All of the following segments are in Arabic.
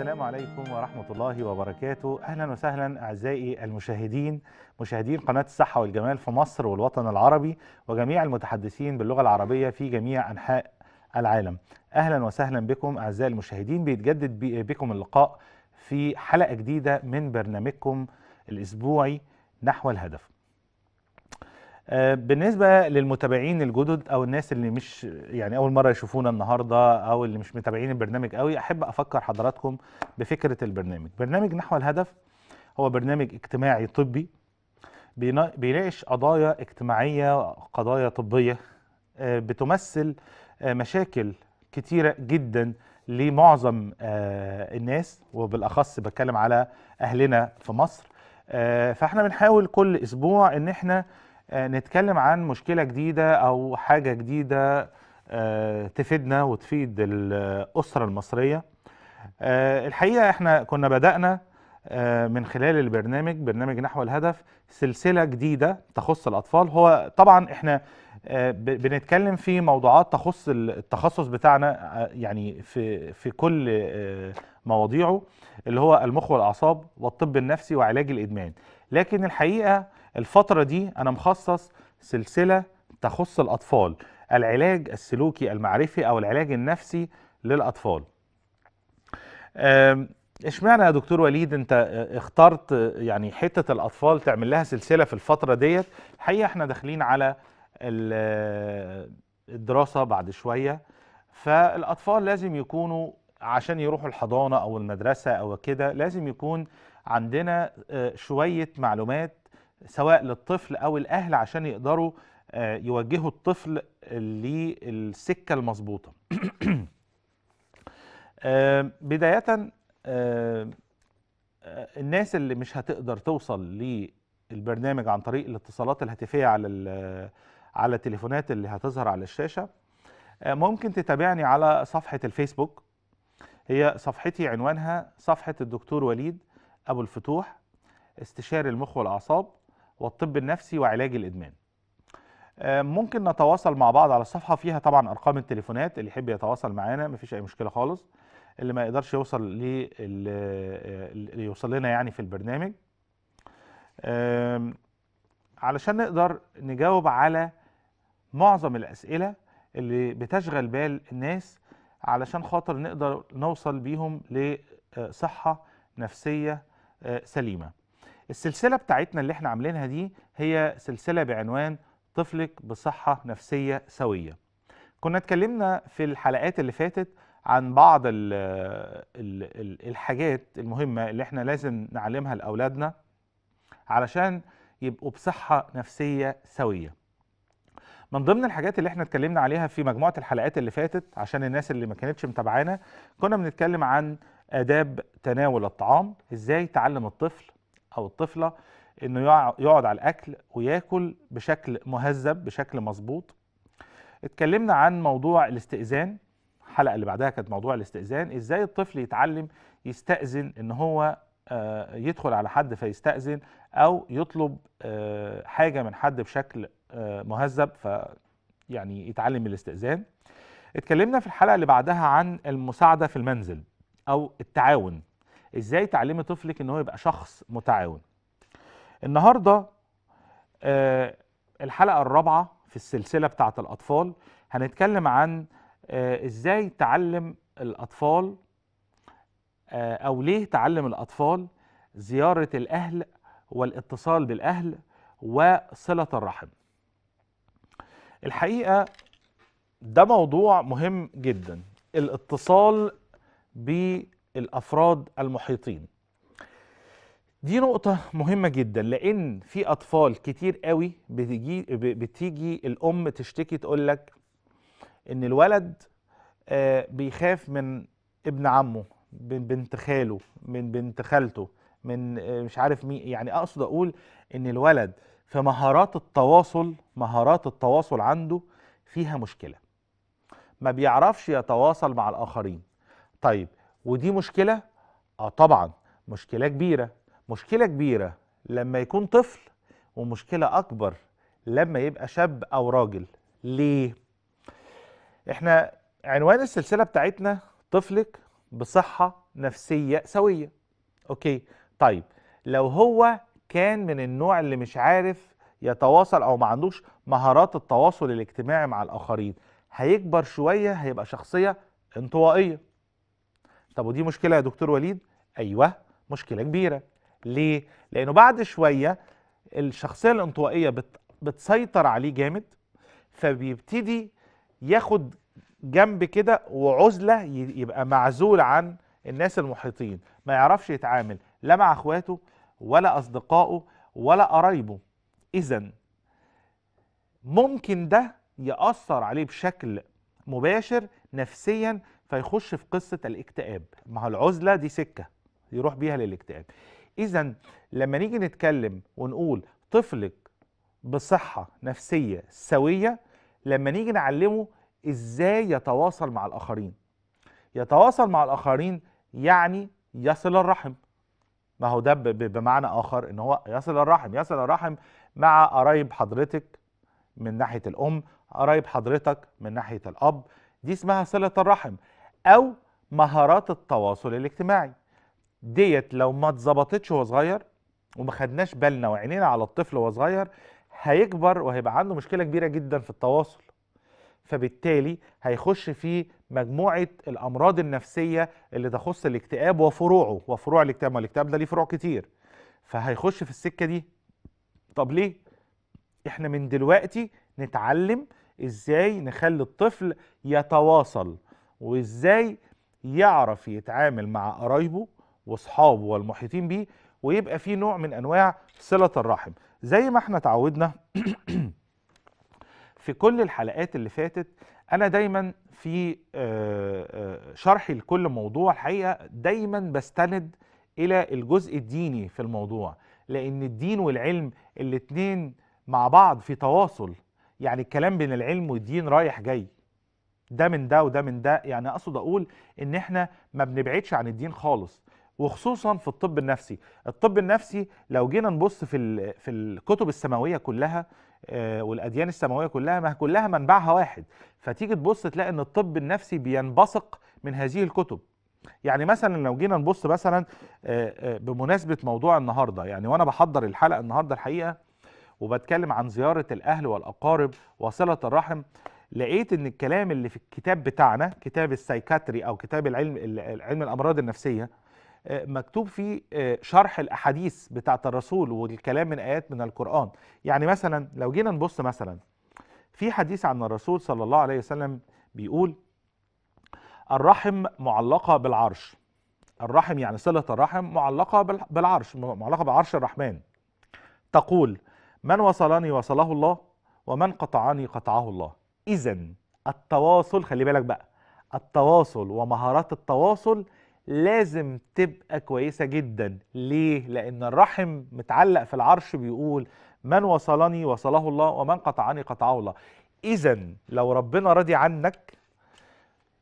السلام عليكم ورحمة الله وبركاته أهلا وسهلا أعزائي المشاهدين مشاهدين قناة الصحة والجمال في مصر والوطن العربي وجميع المتحدثين باللغة العربية في جميع أنحاء العالم أهلا وسهلا بكم أعزائي المشاهدين بيتجدد بكم اللقاء في حلقة جديدة من برنامجكم الأسبوعي نحو الهدف بالنسبة للمتابعين الجدد أو الناس اللي مش يعني أول مرة يشوفونا النهاردة أو اللي مش متابعين البرنامج قوي أحب أفكر حضراتكم بفكرة البرنامج برنامج نحو الهدف هو برنامج اجتماعي طبي بيناقش قضايا اجتماعية قضايا طبية آه، بتمثل آه، مشاكل كتيرة جدا لمعظم آه، الناس وبالأخص بتكلم على أهلنا في مصر فاحنا بنحاول كل أسبوع إن احنا آه، نتكلم عن مشكلة جديدة أو حاجة جديدة آه، تفيدنا وتفيد الأسرة المصرية آه، الحقيقة احنا كنا بدأنا من خلال البرنامج برنامج نحو الهدف سلسلة جديدة تخص الأطفال هو طبعا احنا بنتكلم في موضوعات تخص التخصص بتاعنا يعني في في كل مواضيعه اللي هو المخ والاعصاب والطب النفسي وعلاج الادمان لكن الحقيقه الفترة دي أنا مخصص سلسلة تخص الأطفال العلاج السلوكي المعرفي أو العلاج النفسي للأطفال اشمعنى يا دكتور وليد انت اخترت يعني حته الاطفال تعمل لها سلسله في الفتره ديت الحقيقه احنا داخلين على الدراسه بعد شويه فالاطفال لازم يكونوا عشان يروحوا الحضانه او المدرسه او كده لازم يكون عندنا آه، شويه معلومات سواء للطفل او الاهل عشان يقدروا آه، يوجهوا الطفل للسكه المظبوطه آه، بدايه آه، الناس اللي مش هتقدر توصل للبرنامج عن طريق الاتصالات الهاتفيه على على التليفونات اللي هتظهر على الشاشه ممكن تتابعني على صفحه الفيسبوك هي صفحتي عنوانها صفحه الدكتور وليد ابو الفتوح استشاري المخ والاعصاب والطب النفسي وعلاج الإدمان آه، ممكن نتواصل مع بعض على الصفحة فيها طبعا أرقام التليفونات اللي يحب يتواصل معانا مفيش أي مشكلة خالص اللي ما يقدرش يوصل لي آه، اللي يوصل لنا يعني في البرنامج آه، علشان نقدر نجاوب على معظم الأسئلة اللي بتشغل بال الناس علشان خاطر نقدر نوصل بيهم لصحة نفسية سليمة السلسله بتاعتنا اللي احنا عاملينها دي هي سلسله بعنوان طفلك بصحه نفسيه سويه كنا اتكلمنا في الحلقات اللي فاتت عن بعض الـ الـ الحاجات المهمه اللي احنا لازم نعلمها لاولادنا علشان يبقوا بصحه نفسيه سويه من ضمن الحاجات اللي احنا اتكلمنا عليها في مجموعه الحلقات اللي فاتت عشان الناس اللي ما كانتش متابعانا كنا بنتكلم عن آداب تناول الطعام إزاي تعلم الطفل او الطفله انه يقعد على الاكل وياكل بشكل مهذب بشكل مظبوط اتكلمنا عن موضوع الاستئذان الحلقه اللي بعدها كانت موضوع الاستئذان ازاي الطفل يتعلم يستأذن ان هو آه، يدخل على حد فيستأذن او يطلب آه، حاجه من حد بشكل آه، مهذب ف يعني يتعلم الاستئذان اتكلمنا في الحلقه اللي بعدها عن المساعده في المنزل او التعاون ازاي تعلمي طفلك ان هو يبقى شخص متعاون النهارده آه الحلقه الرابعه في السلسله بتاعه الاطفال هنتكلم عن آه ازاي تعلم الاطفال آه او ليه تعلم الاطفال زياره الاهل والاتصال بالاهل وصله الرحم الحقيقه ده موضوع مهم جدا الاتصال بالأهل الافراد المحيطين دي نقطة مهمة جدا لأن في أطفال كتير قوي بتيجي بتيجي الأم تشتكي تقول لك إن الولد آه، بيخاف من ابن عمه من بنت خاله من بنت خالته من آه، مش عارف مين يعني أقصد أقول إن الولد في مهارات التواصل مهارات التواصل عنده فيها مشكلة ما بيعرفش يتواصل مع الآخرين طيب ودي مشكله اه طبعا مشكله كبيره مشكله كبيره لما يكون طفل ومشكله اكبر لما يبقى شاب او راجل ليه احنا عنوان السلسله بتاعتنا طفلك بصحه نفسيه سويه اوكي طيب لو هو كان من النوع اللي مش عارف يتواصل او ما عندوش مهارات التواصل الاجتماعي مع الاخرين هيكبر شويه هيبقى شخصيه انطوائيه طب ودي مشكله يا دكتور وليد ايوه مشكله كبيره ليه لانه بعد شويه الشخصيه الانطوائيه بت... بتسيطر عليه جامد فبيبتدي ياخد جنب كده وعزله يبقى معزول عن الناس المحيطين ما يعرفش يتعامل لا مع اخواته ولا اصدقائه ولا قرايبه اذا ممكن ده ياثر عليه بشكل مباشر نفسيا فيخش في قصه الاكتئاب ما هو العزله دي سكه يروح بيها للاكتئاب اذا لما نيجي نتكلم ونقول طفلك بصحه نفسيه سويه لما نيجي نعلمه ازاي يتواصل مع الاخرين يتواصل مع الاخرين يعني يصل الرحم ما هو ده بمعنى اخر ان هو يصل الرحم يصل الرحم مع قرايب حضرتك من ناحيه الام قرايب حضرتك من ناحيه الاب دي اسمها صله الرحم او مهارات التواصل الاجتماعي ديت لو ما اتظبطتش وهو صغير وما خدناش بالنا وعينينا على الطفل وهو صغير هيكبر وهيبقى عنده مشكله كبيره جدا في التواصل فبالتالي هيخش في مجموعه الامراض النفسيه اللي تخص الاكتئاب وفروعه وفروع الاكتئاب ما الاكتئاب ده ليه فروع كتير فهيخش في السكه دي طب ليه احنا من دلوقتي نتعلم ازاي نخلي الطفل يتواصل وازاي يعرف يتعامل مع قرايبه واصحابه والمحيطين بيه ويبقى في نوع من انواع صله الرحم زي ما احنا تعودنا في كل الحلقات اللي فاتت انا دايما في آه، آه، شرحي لكل موضوع الحقيقه دايما بستند الى الجزء الديني في الموضوع لان الدين والعلم الاتنين مع بعض في تواصل يعني الكلام بين العلم والدين رايح جاي ده من ده وده من ده يعني اقصد اقول ان احنا ما بنبعدش عن الدين خالص وخصوصا في الطب النفسي الطب النفسي لو جينا نبص في في الكتب السماويه كلها آه، والاديان السماويه كلها ما كلها منبعها واحد فتيجي تبص تلاقي ان الطب النفسي بينبثق من هذه الكتب يعني مثلا لو جينا نبص مثلا آه، آه، بمناسبه موضوع النهارده يعني وانا بحضر الحلقه النهارده الحقيقه وبتكلم عن زياره الاهل والاقارب وصله الرحم لقيت ان الكلام اللي في الكتاب بتاعنا كتاب السايكاتري او كتاب العلم علم الامراض النفسيه آه، مكتوب فيه آه، شرح الاحاديث بتاعه الرسول والكلام من ايات من القران يعني مثلا لو جينا نبص مثلا في حديث عن الرسول صلى الله عليه وسلم بيقول الرحم معلقه بالعرش الرحم يعني صله الرحم معلقه بالعرش معلقه بعرش الرحمن تقول من وصلني وصله الله ومن قطعني قطعه الله اذا التواصل خلي بالك بقى التواصل ومهارات التواصل لازم تبقى كويسه جدا ليه لان الرحم متعلق في العرش بيقول من وصلني وصله الله ومن قطعني قطعه الله اذا لو ربنا راضي عنك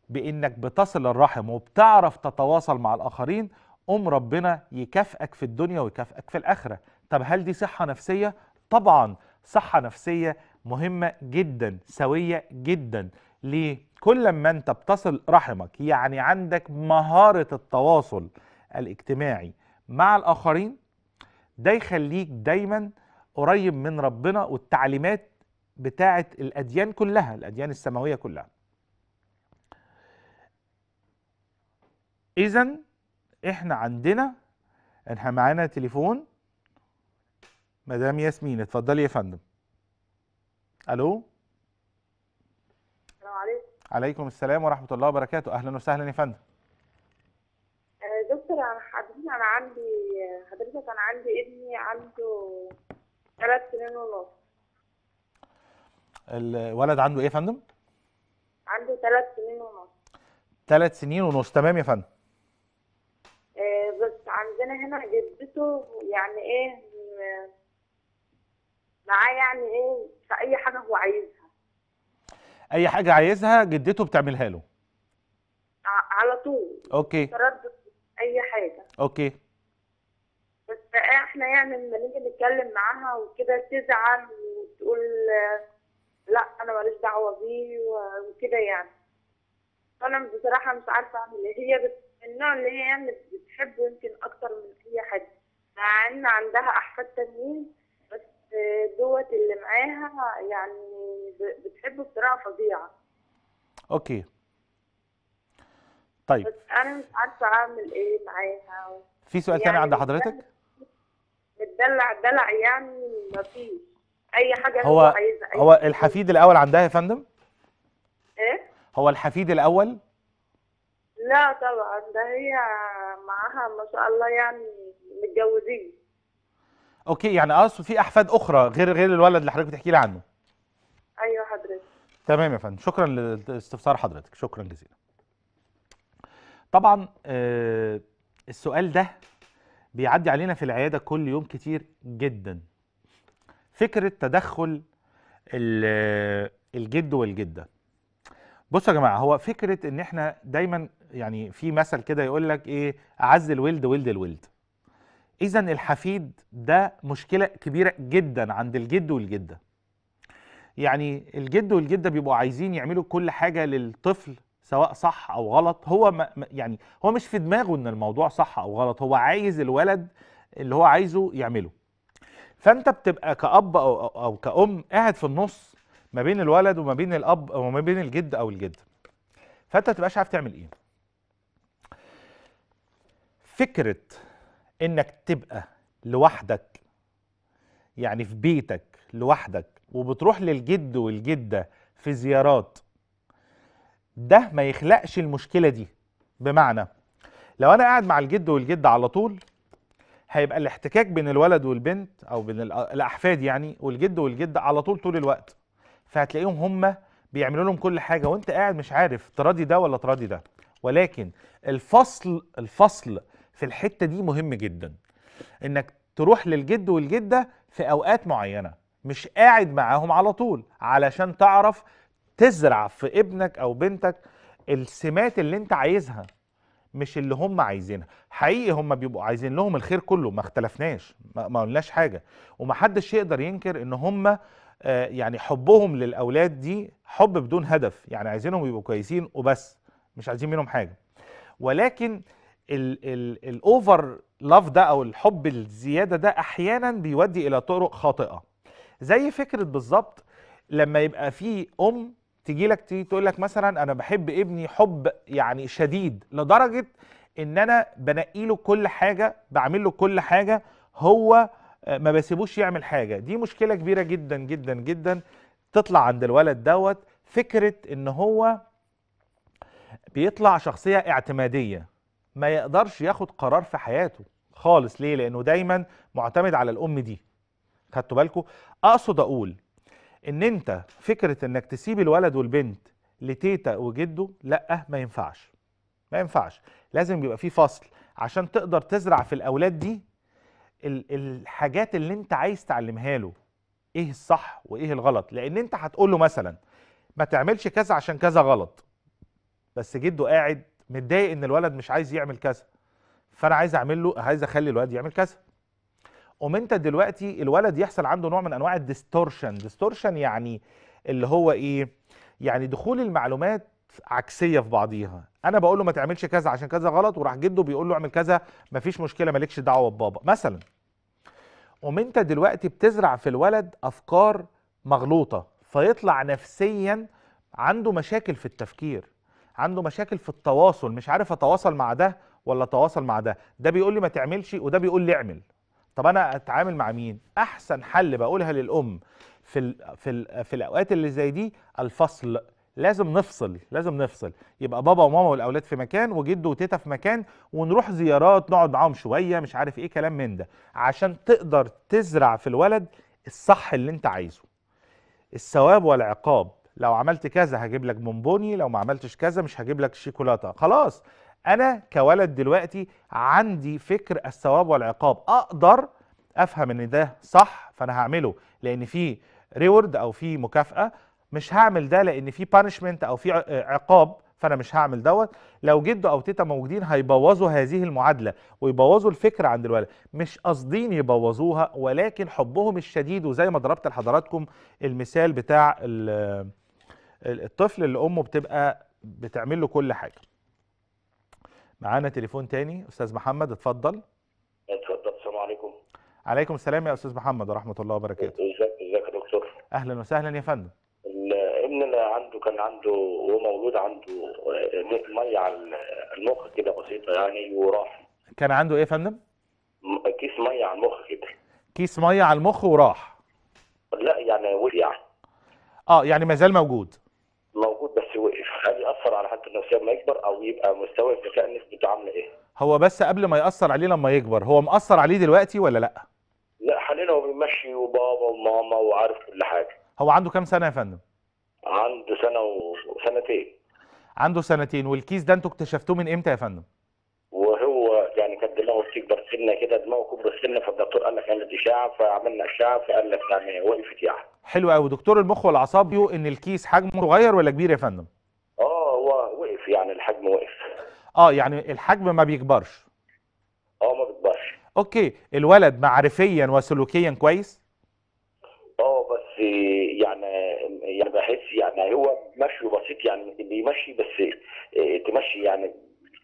بانك بتصل الرحم وبتعرف تتواصل مع الاخرين قوم ربنا يكافئك في الدنيا ويكافئك في الاخره طب هل دي صحه نفسيه طبعا صحه نفسيه مهمة جدا سوية جدا ليه؟ كل ما انت بتصل رحمك يعني عندك مهارة التواصل الاجتماعي مع الآخرين ده يخليك دايما قريب من ربنا والتعليمات بتاعة الأديان كلها الأديان السماوية كلها إذا إحنا عندنا إحنا معانا تليفون مدام ياسمين اتفضلي يا فندم الو السلام عليكم عليكم السلام ورحمه الله وبركاته اهلا وسهلا يا فندم آه، دكتور انا حضرتك انا عندي حضرتك انا عندي ابني عنده ثلاث سنين ونص الولد عنده ايه يا فندم؟ عنده ثلاث سنين ونص ثلاث سنين ونص تمام يا فندم آه، بس عندنا هنا جدته يعني ايه معاه يعني ايه في اي حاجه هو عايزها اي حاجه عايزها جدته بتعملها له آه، على طول اوكي تردد اي حاجه اوكي بس احنا يعني لما نيجي نتكلم معاها وكده تزعل وتقول لا انا ماليش دعوه بيه وكده يعني فانا بصراحه مش عارفه اعمل ايه هي من النوع اللي هي يعني بتحبه يمكن اكتر من اي حد مع ان عندها احفاد تانيين دوت اللي معاها يعني بتحبه بطريقه فظيعه اوكي طيب بس انا مش عارفه اعمل ايه معاها في سؤال يعني ثاني عند حضرتك متدلع دلع يعني مفيش اي حاجه هو عايزها هو حاجة. الحفيد الاول عندها يا فندم ايه هو الحفيد الاول لا طبعا ده هي معاها ما شاء الله يعني متجوزين اوكي يعني اقصد في احفاد اخرى غير غير الولد اللي حضرتك بتحكي لي عنه ايوه حضرتك تمام يا فندم شكرا لاستفسار حضرتك شكرا جزيلا طبعا آه السؤال ده بيعدي علينا في العياده كل يوم كتير جدا فكره تدخل الجد والجده بصوا يا جماعه هو فكره ان احنا دايما يعني في مثل كده يقول لك ايه اعز الولد ولد الولد اذا الحفيد ده مشكله كبيره جدا عند الجد والجده يعني الجد والجده بيبقوا عايزين يعملوا كل حاجه للطفل سواء صح او غلط هو ما يعني هو مش في دماغه ان الموضوع صح او غلط هو عايز الولد اللي هو عايزه يعمله فانت بتبقى كاب او او كام قاعد في النص ما بين الولد وما بين الاب وما بين الجد او الجد فانت ما تبقاش عارف تعمل ايه فكره انك تبقى لوحدك يعني في بيتك لوحدك وبتروح للجد والجده في زيارات ده ما يخلقش المشكله دي بمعنى لو انا قاعد مع الجد والجده على طول هيبقى الاحتكاك بين الولد والبنت او بين الاحفاد يعني والجد والجده على طول طول الوقت فهتلاقيهم هم بيعملوا لهم كل حاجه وانت قاعد مش عارف تراضي ده ولا تراضي ده ولكن الفصل الفصل في الحته دي مهم جدا انك تروح للجد والجده في اوقات معينه مش قاعد معاهم على طول علشان تعرف تزرع في ابنك او بنتك السمات اللي انت عايزها مش اللي هم عايزينها حقيقي هم بيبقوا عايزين لهم الخير كله ما اختلفناش ما قلناش حاجه ومحدش يقدر ينكر ان هم آه، يعني حبهم للاولاد دي حب بدون هدف يعني عايزينهم يبقوا كويسين وبس مش عايزين منهم حاجه ولكن الاوفر لاف ده او الحب الزياده ده احيانا بيودي الى طرق خاطئه زي فكره بالظبط لما يبقى في ام تجي لك تيجي تقول لك مثلا انا بحب ابني حب يعني شديد لدرجه ان انا بنقي له كل حاجه بعمل له كل حاجه هو ما بسيبوش يعمل حاجه دي مشكله كبيره جدا جدا جدا تطلع عند الولد دوت فكره ان هو بيطلع شخصيه اعتماديه ما يقدرش ياخد قرار في حياته خالص ليه لانه دايما معتمد على الام دي خدتوا بالكم اقصد اقول ان انت فكره انك تسيب الولد والبنت لتيتا وجده لا ما ينفعش ما ينفعش لازم يبقى في فصل عشان تقدر تزرع في الاولاد دي الحاجات اللي انت عايز تعلمها له ايه الصح وايه الغلط لان انت هتقول له مثلا ما تعملش كذا عشان كذا غلط بس جده قاعد متضايق ان الولد مش عايز يعمل كذا فانا عايز اعمل له عايز اخلي الولد يعمل كذا قوم انت دلوقتي الولد يحصل عنده نوع من انواع الديستورشن ديستورشن يعني اللي هو ايه يعني دخول المعلومات عكسيه في بعضيها انا بقول له ما تعملش كذا عشان كذا غلط وراح جده بيقول له اعمل كذا مفيش مشكله مالكش دعوه ببابا مثلا قوم انت دلوقتي بتزرع في الولد افكار مغلوطه فيطلع نفسيا عنده مشاكل في التفكير عنده مشاكل في التواصل مش عارف اتواصل مع ده ولا اتواصل مع ده ده بيقول لي ما تعملش وده بيقول لي اعمل طب انا اتعامل مع مين احسن حل بقولها للام في الـ في الـ في الاوقات اللي زي دي الفصل لازم نفصل لازم نفصل يبقى بابا وماما والاولاد في مكان وجد وتيتا في مكان ونروح زيارات نقعد معاهم شويه مش عارف ايه كلام من ده عشان تقدر تزرع في الولد الصح اللي انت عايزه الثواب والعقاب لو عملت كذا هجيب لك بونبوني لو ما عملتش كذا مش هجيب لك شيكولاته خلاص انا كولد دلوقتي عندي فكر الثواب والعقاب اقدر افهم ان ده صح فانا هعمله لان في ريورد او في مكافاه مش هعمل ده لان في بانشمنت او في عقاب فانا مش هعمل دوت لو جده او تيتا موجودين هيبوظوا هذه المعادله ويبوظوا الفكره عند الولد مش قاصدين يبوظوها ولكن حبهم الشديد وزي ما ضربت لحضراتكم المثال بتاع الطفل اللي امه بتبقى بتعمل له كل حاجه معانا تليفون تاني استاذ محمد اتفضل اتفضل السلام عليكم عليكم السلام يا استاذ محمد ورحمه الله وبركاته ازيك ازيك يا دكتور اهلا وسهلا يا فندم ابننا عنده كان عنده وهو مولود عنده ميه على المخ كده بسيطه يعني وراح كان عنده ايه يا فندم؟ كيس ميه على المخ كده كيس ميه على المخ وراح لا يعني وقع اه يعني ما زال موجود موجود بس وقف هل ياثر على حالته النفسيه لما يكبر او يبقى مستوى الذكاء النسبي عامله ايه؟ هو بس قبل ما ياثر عليه لما يكبر هو مأثر عليه دلوقتي ولا لا؟ لا حاليا هو بيمشي وبابا وماما وعارف كل حاجه هو عنده كام سنه يا فندم؟ عنده سنه وسنتين عنده سنتين والكيس ده انتوا اكتشفتوه من امتى يا فندم؟ يعني كانت دماغه بتكبر سنه كده دماغه كبر سنه فالدكتور قال لك انا دي اشعه فعملنا اشعه فقال لك يعني وقفت يعني حلو قوي دكتور المخ والاعصاب بيقول ان الكيس حجمه صغير ولا كبير يا فندم؟ اه هو وقف يعني الحجم وقف اه يعني الحجم ما بيكبرش اه ما بيكبرش اوكي الولد معرفيا وسلوكيا كويس؟ اه بس يعني يعني بحس يعني هو مشي بسيط يعني بيمشي بس آه، تمشي يعني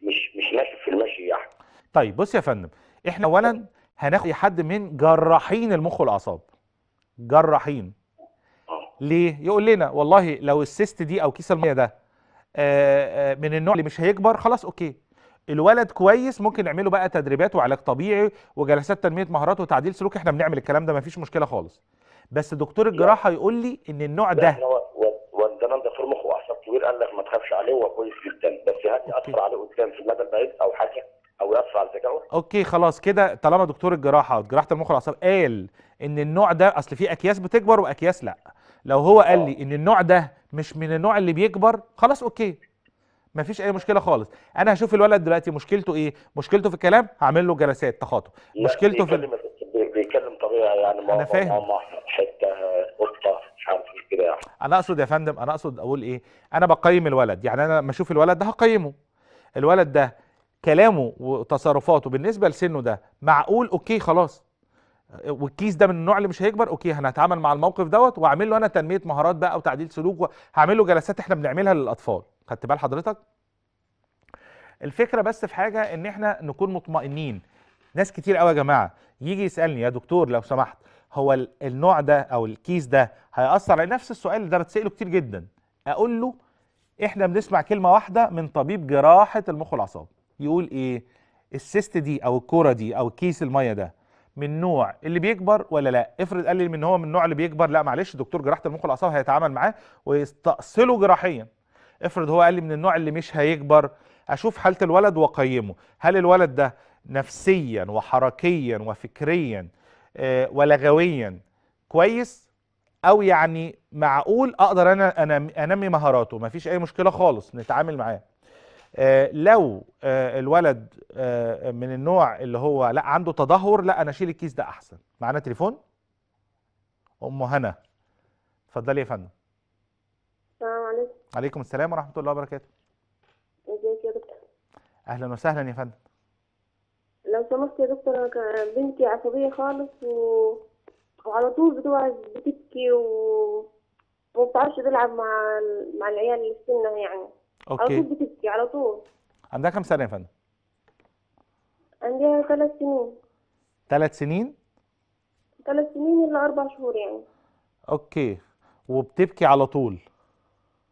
مش مش ناشف في المشي يعني طيب بص يا فندم احنا اولا هناخد حد من جراحين المخ والاعصاب جراحين آه. ليه يقول لنا والله لو السيست دي او كيس الميه ده آه، آه، من النوع اللي مش هيكبر خلاص اوكي الولد كويس ممكن نعمله بقى تدريبات وعلاج طبيعي وجلسات تنميه مهارات وتعديل سلوك احنا بنعمل الكلام ده مفيش مشكله خالص بس دكتور الجراحه يقول لي ان النوع ده ده دكتور مخ واعصاب كبير قال لك ما تخافش عليه هو كويس جدا بس هل ياثر عليه قدام في المدى البعيد او حاجه او يرفع على اوكي خلاص كده طالما دكتور الجراحه جراحه المخ والاعصاب قال ان النوع ده اصل في اكياس بتكبر واكياس لا لو هو قال لي آه. ان النوع ده مش من النوع اللي بيكبر خلاص اوكي مفيش اي مشكله خالص انا هشوف الولد دلوقتي مشكلته ايه مشكلته في الكلام هعمل له جلسات تخاطب مشكلته في بيتكلم طبيعي يعني ما انا فاهم حته قطه مش عارف إيه كده يعني انا اقصد يا فندم انا اقصد اقول ايه انا بقيم الولد يعني انا لما اشوف الولد ده هقيمه الولد ده كلامه وتصرفاته بالنسبه لسنه ده معقول اوكي خلاص والكيس ده من النوع اللي مش هيكبر اوكي هنتعامل مع الموقف دوت واعمل له انا تنميه مهارات بقى وتعديل سلوك هعمل له جلسات احنا بنعملها للاطفال خدت بال حضرتك الفكره بس في حاجه ان احنا نكون مطمئنين ناس كتير قوي يا جماعه يجي يسالني يا دكتور لو سمحت هو النوع ده او الكيس ده هياثر على نفس السؤال ده بتساله كتير جدا اقول له احنا بنسمع كلمه واحده من طبيب جراحه المخ والاعصاب يقول ايه السيست دي او الكوره دي او كيس الميه ده من نوع اللي بيكبر ولا لا افرض قال لي ان هو من النوع اللي بيكبر لا معلش دكتور جراحه المخ والاعصاب هيتعامل معاه ويستأصله جراحيا افرض هو قال لي من النوع اللي مش هيكبر اشوف حاله الولد واقيمه هل الولد ده نفسيا وحركيا وفكريا آه، ولغويا كويس او يعني معقول اقدر انا انمي مهاراته مفيش اي مشكله خالص نتعامل معاه آه، لو آه، الولد آه، من النوع اللي هو لا عنده تدهور لا انا اشيل الكيس ده احسن معانا تليفون ام هنا اتفضلي يا فندم السلام عليكم عليكم السلام ورحمه الله وبركاته ازيك يا دكتور اهلا وسهلا يا فندم لو سمحت يا دكتور انا بنتي عصبيه خالص و... وعلى طول بتقعد بتبكي و... وما بتعرفش تلعب مع مع العيال اللي في سنها يعني اوكي على طول بتبكي على طول عندها كام سنه يا فندم؟ عندها ثلاث سنين ثلاث سنين؟ ثلاث سنين الا اربع شهور يعني اوكي وبتبكي على طول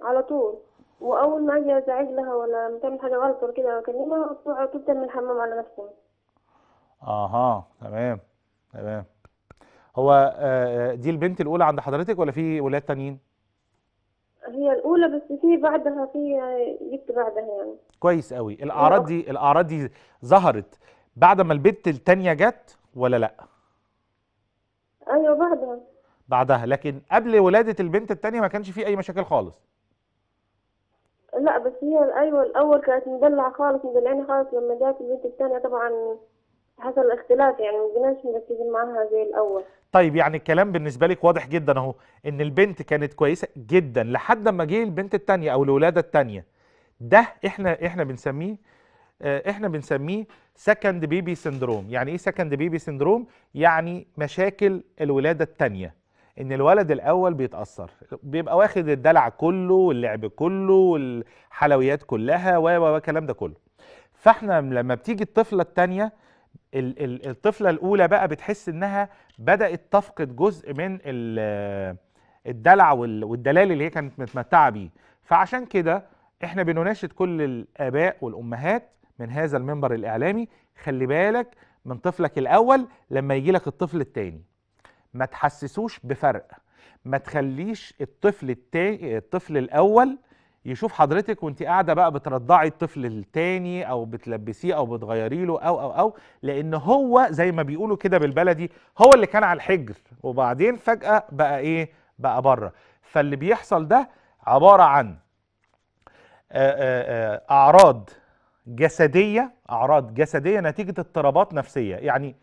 على طول واول ما اجي ازعج لها ولا بتعمل حاجه غلط ولا كده اكلمها على طول الحمام على نفسها اها تمام تمام هو آه، آه، دي البنت الاولى عند حضرتك ولا في ولاد تانيين؟ هي الاولى بس في بعدها في جبت بعدها يعني كويس قوي الاعراض دي الاعراض دي ظهرت بعد ما البت الثانيه جت ولا لا ايوه بعدها بعدها لكن قبل ولاده البنت الثانيه ما كانش في اي مشاكل خالص لا بس هي ايوه الاول كانت مدلعه خالص مدلعاني خالص لما جت البنت الثانيه طبعا حصل اختلاف يعني ما بقيناش مركزين معاها زي الاول طيب يعني الكلام بالنسبه لك واضح جدا اهو ان البنت كانت كويسه جدا لحد ما جه البنت الثانيه او الولاده الثانيه ده احنا احنا بنسميه آه، احنا بنسميه سكند بيبي سندروم يعني ايه سكند بيبي سندروم يعني مشاكل الولاده الثانيه ان الولد الاول بيتاثر بيبقى واخد الدلع كله واللعب كله والحلويات كلها و الكلام ده كله فاحنا لما بتيجي الطفله الثانيه الطفله الاولى بقى بتحس انها بدات تفقد جزء من الدلع والدلال اللي هي كانت متمتعه بيه فعشان كده احنا بنناشد كل الاباء والامهات من هذا المنبر الاعلامي خلي بالك من طفلك الاول لما يجي لك الطفل الثاني ما تحسسوش بفرق ما تخليش الطفل التاني الطفل الاول يشوف حضرتك وانت قاعده بقى بترضعي الطفل التاني او بتلبسيه او بتغيري له او او او لان هو زي ما بيقولوا كده بالبلدي هو اللي كان على الحجر وبعدين فجاه بقى ايه بقى بره فاللي بيحصل ده عباره عن اعراض جسديه اعراض جسديه نتيجه اضطرابات نفسيه يعني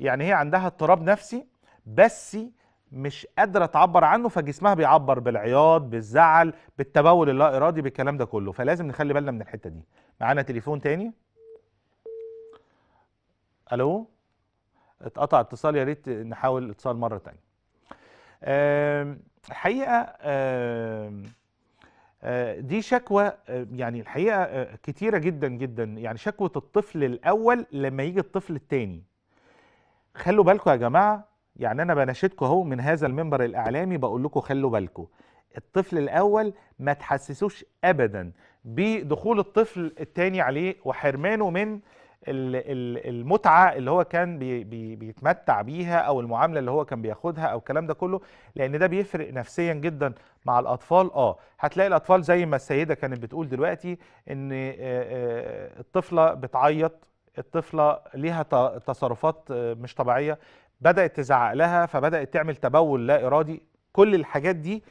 يعني هي عندها اضطراب نفسي بس مش قادره تعبر عنه فجسمها بيعبر بالعياط بالزعل بالتبول اللا ارادي بالكلام ده كله فلازم نخلي بالنا من الحته دي معانا تليفون تاني الو اتقطع اتصال يا ريت نحاول اتصال مره تانية الحقيقه دي شكوى يعني الحقيقه كتيره جدا جدا يعني شكوى الطفل الاول لما يجي الطفل التاني خلوا بالكم يا جماعه يعني انا بناشدكم اهو من هذا المنبر الاعلامي بقول لكم خلوا بالكم الطفل الاول ما تحسسوش ابدا بدخول الطفل الثاني عليه وحرمانه من المتعه اللي هو كان بي بي بيتمتع بيها او المعامله اللي هو كان بياخدها او الكلام ده كله لان ده بيفرق نفسيا جدا مع الاطفال اه هتلاقي الاطفال زي ما السيده كانت بتقول دلوقتي ان آه، آه، الطفله بتعيط الطفله ليها تصرفات آه، مش طبيعيه بدات تزعق لها فبدات تعمل تبول لا ارادي كل الحاجات دي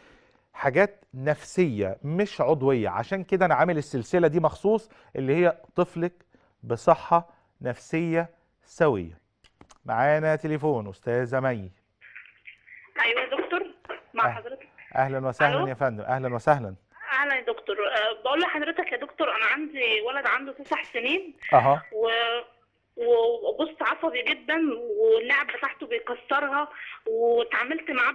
حاجات نفسيه مش عضويه عشان كده انا عامل السلسله دي مخصوص اللي هي طفلك بصحه نفسيه سويه معانا تليفون استاذه مي ايوه يا دكتور مع أه. حضرتك اهلا وسهلا يا فندم اهلا وسهلا اهلا يا دكتور أه بقول لحضرتك يا دكتور انا عندي ولد عنده تسع سنين اها و... وبص عصبي جدا واللعب بتاعته بيكسرها وتعاملت معاه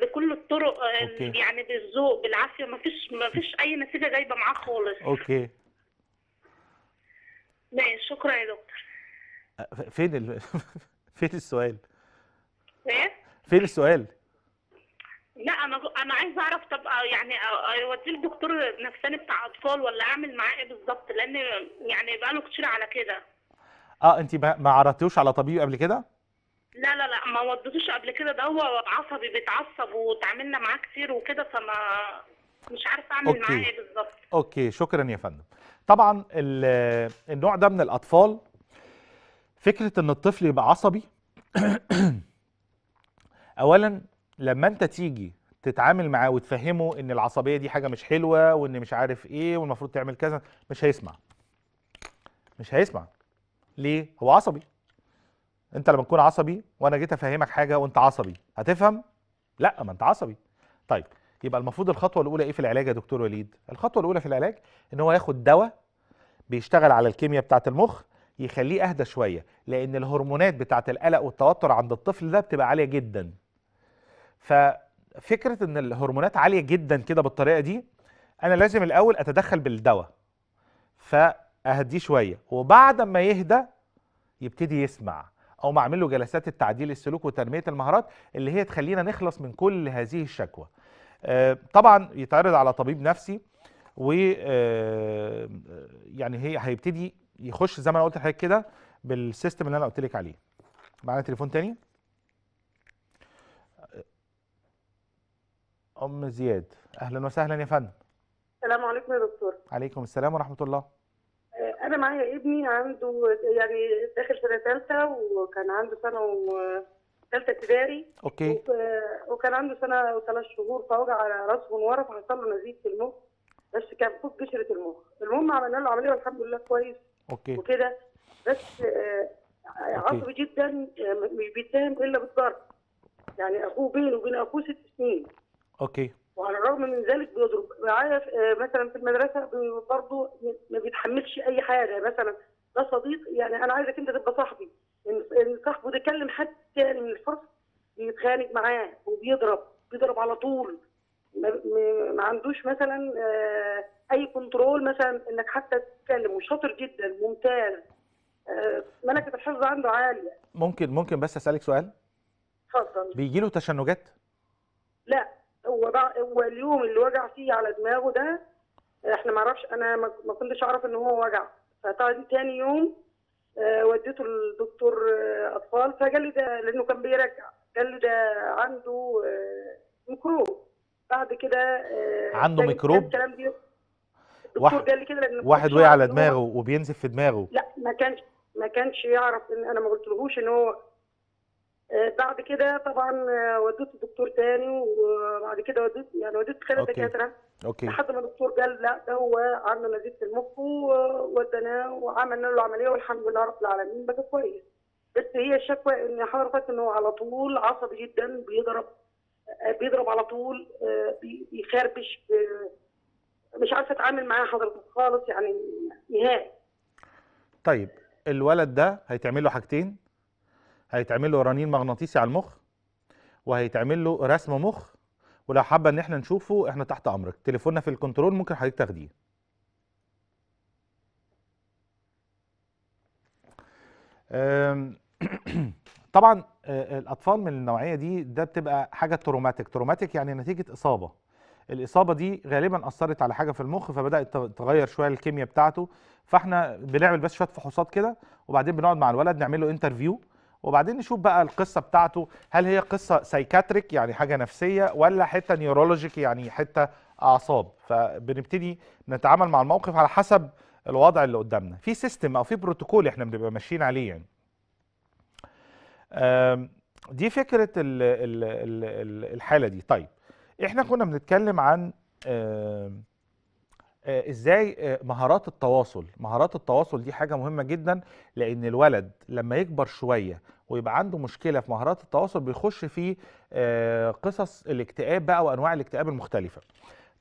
بكل الطرق أوكي. يعني بالذوق بالعافيه ما فيش ما فيش اي نتيجه جايبه معاه خالص اوكي ماشي شكرا يا دكتور فين ال... فين السؤال؟ ايه؟ فين السؤال؟ لا انا انا عايزه اعرف طب آه، يعني آه، اوديه لدكتور نفساني بتاع اطفال ولا اعمل معاه ايه بالظبط لان يعني بقاله كتير على كده اه انت ما عرضتوش على طبيب قبل كده لا لا لا ما وضيتوش قبل كده ده هو عصبي بيتعصب وتعاملنا معاه كتير وكده فما مش عارفه اعمل معاه ايه بالظبط اوكي شكرا يا فندم طبعا آه، النوع ده من الاطفال فكره ان الطفل يبقى عصبي اولا لما انت تيجي تتعامل معاه وتفهمه ان العصبيه دي حاجه مش حلوه وان مش عارف ايه والمفروض تعمل كذا مش هيسمع مش هيسمع ليه هو عصبي انت لما تكون عصبي وانا جيت افهمك حاجه وانت عصبي هتفهم لا ما انت عصبي طيب يبقى المفروض الخطوه الاولى ايه في العلاج يا دكتور وليد الخطوه الاولى في العلاج ان هو ياخد دواء بيشتغل على الكيمياء بتاعه المخ يخليه اهدى شويه لان الهرمونات بتاعه القلق والتوتر عند الطفل ده بتبقى عاليه جدا ففكره ان الهرمونات عاليه جدا كده بالطريقه دي انا لازم الاول اتدخل بالدواء ف اهديه شويه وبعد ما يهدى يبتدي يسمع او اعمل له جلسات التعديل السلوك وتنميه المهارات اللي هي تخلينا نخلص من كل هذه الشكوى آه، طبعا يتعرض على طبيب نفسي و آه، يعني هي هيبتدي يخش زي ما انا قلت لحضرتك كده بالسيستم اللي انا قلت لك عليه معانا تليفون تاني ام زياد اهلا وسهلا يا فندم السلام عليكم يا دكتور عليكم السلام ورحمه الله انا معايا ابني عنده يعني داخل سنه ثالثه وكان عنده سنه و... ثالثه ابتدائي اوكي وكان عنده سنه وثلاث شهور فوجع على راسه من ورا فحصل له نزيف في المخ بس كان فوق قشره المخ المهم عملنا له عمليه والحمد لله كويس اوكي وكده بس آه، عصبي جدا آه، مش بيتهم الا بالضرب يعني اخوه بينه وبين اخوه ست سنين اوكي وعلى الرغم من ذلك بيضرب معايا آه، مثلا في المدرسه برضه ما بيتحملش اي حاجه مثلا ده صديق يعني انا عايزك انت تبقى صاحبي ان صاحبه ده يكلم حد تاني من الفصل بيتخانق معاه وبيضرب بيضرب على طول ما عندوش مثلا آه، اي كنترول مثلا انك حتى تتكلم وشاطر جدا ممتاز آه، ملكه الحفظ عنده عاليه ممكن ممكن بس اسالك سؤال اتفضل بيجي له تشنجات لا هو بقى هو اليوم اللي وجع فيه على دماغه ده احنا ما اعرفش انا ما كنتش اعرف ان هو وجع فطبعا تاني يوم آه، وديته لدكتور آه، اطفال فقال لي ده لانه كان بيرجع قال لي ده عنده آه، ميكروب بعد كده عنده ميكروب الكلام دي واحد قال لي كده لان واحد وقع على دماغه وبينزف في دماغه لا ما كانش ما كانش يعرف ان انا ما قلتلهوش ان هو آه، بعد كده طبعا آه، وديته الدكتور تاني وبعد كده وديت يعني وديت خلال دكاتره اوكي لحد ما الدكتور قال لا ده هو عنده نزيف في المخ وودناه وعملنا له عمليه والحمد لله رب العالمين بقى كويس بس هي الشكوى ان حضرتك انه على طول عصبي جدا بيضرب آه، بيضرب على طول بيخربش مش عارفه اتعامل معاه حضرتك خالص يعني نهائي طيب الولد ده هيتعمل له حاجتين هيتعمل له رنين مغناطيسي على المخ وهيتعمل له رسم مخ ولو حابه ان احنا نشوفه احنا تحت امرك تليفوننا في الكنترول ممكن حضرتك تاخديه طبعا آه، الاطفال من النوعيه دي ده بتبقى حاجه تروماتيك تروماتيك يعني نتيجه اصابه الاصابه دي غالبا اثرت على حاجه في المخ فبدات تغير شويه الكيمياء بتاعته فاحنا بنعمل بس شويه فحوصات كده وبعدين بنقعد مع الولد نعمل له انترفيو وبعدين نشوف بقى القصه بتاعته هل هي قصه سايكاتريك يعني حاجه نفسيه ولا حته نيورولوجيك يعني حته اعصاب فبنبتدي نتعامل مع الموقف على حسب الوضع اللي قدامنا في سيستم او في بروتوكول احنا بنبقى ماشيين عليه يعني دي فكره الحاله دي طيب احنا كنا بنتكلم عن آه، ازاي آه، مهارات التواصل مهارات التواصل دي حاجه مهمه جدا لان الولد لما يكبر شويه ويبقى عنده مشكله في مهارات التواصل بيخش في آه، قصص الاكتئاب بقى وانواع الاكتئاب المختلفه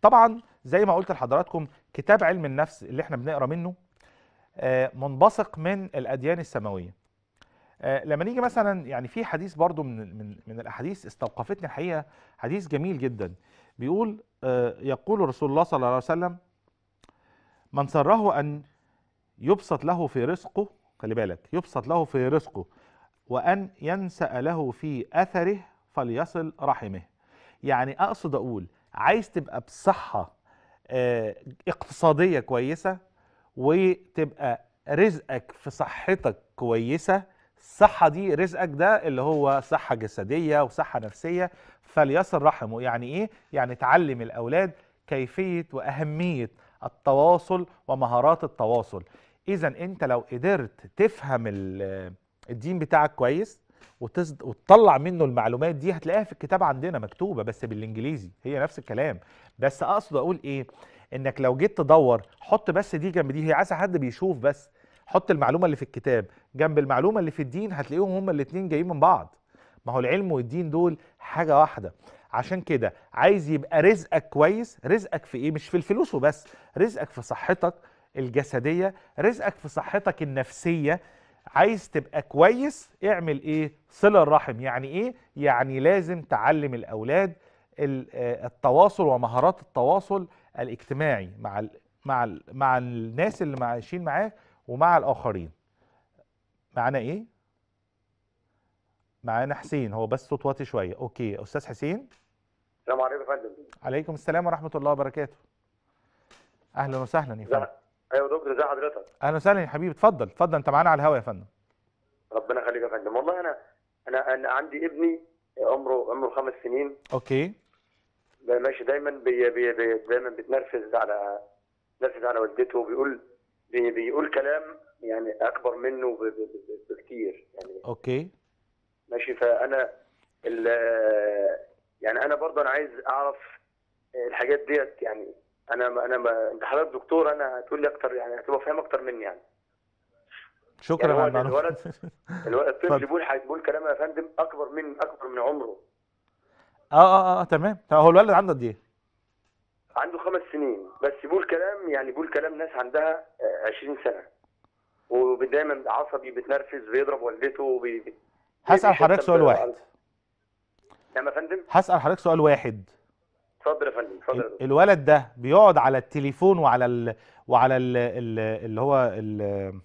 طبعا زي ما قلت لحضراتكم كتاب علم النفس اللي احنا بنقرا منه منبثق من الاديان السماويه لما نيجي مثلا يعني في حديث برضو من من من الاحاديث استوقفتني الحقيقه حديث جميل جدا بيقول يقول رسول الله صلى الله عليه وسلم من سره أن يبسط له في رزقه خلي بالك يبسط له في رزقه وأن ينسأ له في أثره فليصل رحمه يعني أقصد أقول عايز تبقى بصحة آه، اقتصادية كويسة وتبقى رزقك في صحتك كويسة الصحة دي رزقك ده اللي هو صحة جسدية وصحة نفسية فليصل رحمه يعني إيه؟ يعني تعلم الأولاد كيفية وأهمية التواصل ومهارات التواصل اذا انت لو قدرت تفهم الدين بتاعك كويس وتصد... وتطلع منه المعلومات دي هتلاقيها في الكتاب عندنا مكتوبه بس بالانجليزي هي نفس الكلام بس اقصد اقول ايه انك لو جيت تدور حط بس دي جنب دي هي عايزه حد بيشوف بس حط المعلومه اللي في الكتاب جنب المعلومه اللي في الدين هتلاقيهم هما الاتنين جايين من بعض ما هو العلم والدين دول حاجه واحده عشان كده عايز يبقى رزقك كويس رزقك في ايه مش في الفلوس وبس رزقك في صحتك الجسديه رزقك في صحتك النفسيه عايز تبقى كويس اعمل ايه صله الرحم يعني ايه يعني لازم تعلم الاولاد آه، التواصل ومهارات التواصل الاجتماعي مع الـ مع الـ مع الناس اللي عايشين معاك ومع الاخرين معانا ايه معانا حسين هو بس صوت واطي شويه اوكي استاذ حسين السلام عليكم يا فندم عليكم السلام ورحمه الله وبركاته اهلا وسهلا يا فندم ايوه دكتور ازي حضرتك اهلا وسهلا يا حبيبي اتفضل اتفضل انت معانا على الهوا يا فندم ربنا يخليك يا فندم والله انا انا انا عندي ابني عمره عمره خمس سنين اوكي ماشي دايما بي بي بي دايما بيتنرفز على بيتنرفز على والدته وبيقول بي بيقول كلام يعني اكبر منه بكتير يعني اوكي ماشي فانا يعني انا برضه انا عايز اعرف آه، الحاجات ديت يعني انا ما انا انت حضرتك دكتور انا هتقول لي اكتر يعني هتبقى فاهم اكتر مني يعني شكرا يعني على الولد الولد الطفل بيقول بيقول كلام يا فندم اكبر من اكبر من عمره اه اه اه, آه، تمام هو الولد عنده قد ايه؟ عنده خمس سنين بس بيقول كلام يعني بيقول كلام ناس عندها 20 آه، سنه ودايما عصبي بيتنرفز بيضرب والدته وبي... هسال حضرتك سؤال واحد نعم يا فندم هسال حضرتك سؤال واحد اتفضل يا فندم اتفضل الولد ده بيقعد على التليفون وعلى ال... وعلى ال... ال... اللي هو ال...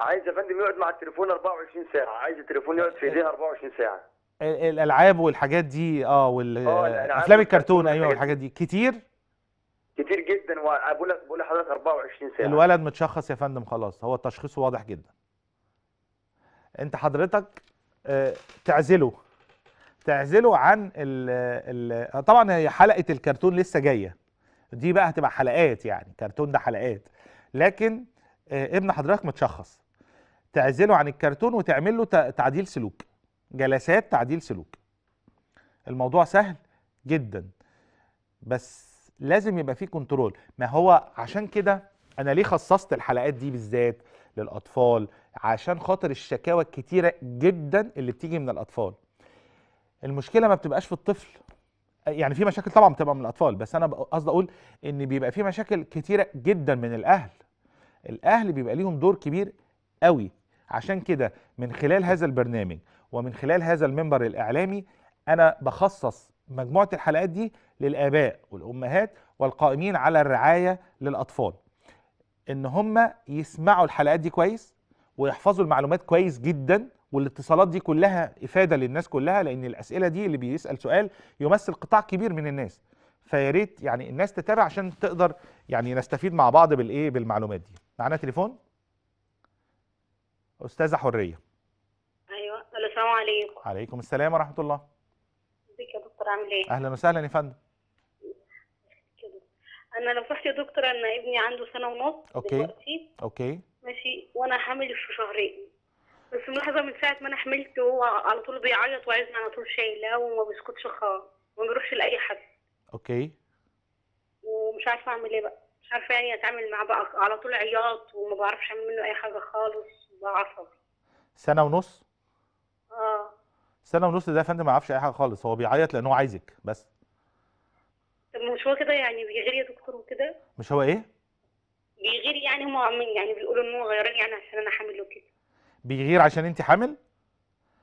عايز يا فندم يقعد مع التليفون 24 ساعه عايز التليفون يقعد في ايديه 24 ساعه الالعاب والحاجات دي اه والافلام آه، الكرتون ايوه والحاجات دي كتير كتير جدا بقول لك بقول لحضرتك 24 ساعه الولد متشخص يا فندم خلاص هو التشخيص واضح جدا انت حضرتك آه، تعزله تعزله عن ال ال طبعا هي حلقه الكرتون لسه جايه دي بقى هتبقى حلقات يعني كرتون ده حلقات لكن آه، ابن حضرتك متشخص تعزله عن الكرتون وتعمل له تعديل سلوك جلسات تعديل سلوك الموضوع سهل جدا بس لازم يبقى فيه كنترول ما هو عشان كده انا ليه خصصت الحلقات دي بالذات للاطفال عشان خاطر الشكاوى الكتيره جدا اللي بتيجي من الاطفال المشكله ما بتبقاش في الطفل يعني في مشاكل طبعا بتبقى من الاطفال بس انا قصدي اقول ان بيبقى في مشاكل كتيره جدا من الاهل الاهل بيبقى ليهم دور كبير قوي عشان كده من خلال هذا البرنامج ومن خلال هذا المنبر الاعلامي انا بخصص مجموعه الحلقات دي للاباء والامهات والقائمين على الرعايه للاطفال ان هم يسمعوا الحلقات دي كويس ويحفظوا المعلومات كويس جدا والاتصالات دي كلها افاده للناس كلها لان الاسئله دي اللي بيسال سؤال يمثل قطاع كبير من الناس فيا ريت يعني الناس تتابع عشان تقدر يعني نستفيد مع بعض بالايه بالمعلومات دي معانا تليفون استاذه حريه ايوه السلام عليكم عليكم السلام ورحمه الله ازيك يا دكتور عامل ايه اهلا وسهلا يا فندم انا لو سمحت يا دكتور ان ابني عنده سنه ونص اوكي دلوقتي اوكي ماشي وانا حامل في شهرين بس ملاحظة من ساعة ما أنا حملته هو على طول بيعيط وعايزني على طول شايلاه وما بيسكتش خالص وما بيروحش لأي حد أوكي ومش عارفة أعمل إيه بقى مش عارفة يعني أتعامل معاه بقى على طول عياط وما بعرفش أعمل منه أي حاجة خالص بعصبي سنة ونص؟ آه سنة ونص ده يا فندم ما يعرفش أي حاجة خالص هو بيعيط لأن هو عايزك بس طب مش هو كده يعني بيغير يا دكتور وكده؟ مش هو إيه؟ بيغير يعني هم عاملين يعني بيقولوا إن هو غيران يعني عشان أنا حامل له كده بيغير عشان انت حامل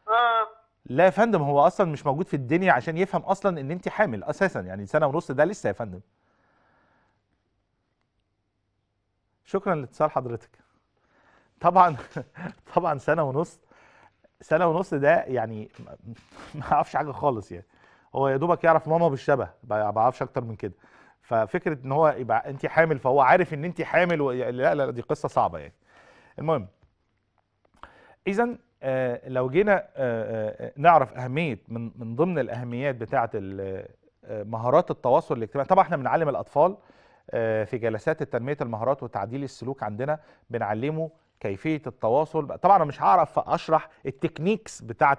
اه لا يا فندم هو اصلا مش موجود في الدنيا عشان يفهم اصلا ان انت حامل اساسا يعني سنه ونص ده لسه يا فندم شكرا لاتصال حضرتك طبعا طبعا سنه ونص سنه ونص ده يعني ما اعرفش حاجه خالص يعني هو يا دوبك يعرف ماما بالشبه ما بعرفش اكتر من كده ففكره ان هو يبقى انت حامل فهو عارف ان انت حامل و... لا لا دي قصه صعبه يعني المهم اذا آه، لو جينا آه، آه، نعرف اهميه من من ضمن الاهميات بتاعه مهارات التواصل الاجتماعي طبعا احنا بنعلم الاطفال في جلسات التنميه المهارات وتعديل السلوك عندنا بنعلمه كيفيه التواصل طبعا انا مش هعرف اشرح التكنيكس بتاعه